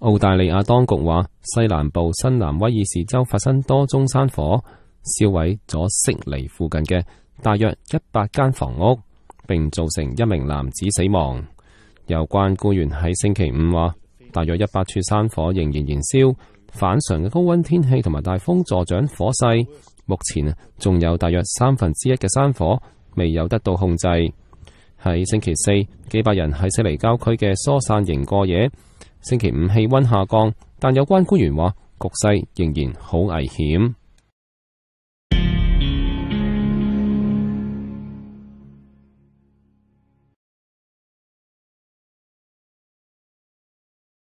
澳大利亚当局话，西南部新南威尔士州发生多宗山火，烧毁咗悉尼附近嘅大约一百间房屋，并造成一名男子死亡。有关官员喺星期五话，大约一百处山火仍然燃烧，反常嘅高温天气同埋大风助长火势。目前仲有大约三分之一嘅山火未有得到控制。喺星期四，几百人喺悉尼郊区嘅疏散营过夜。星期五气温下降，但有关官员话局势仍然好危险。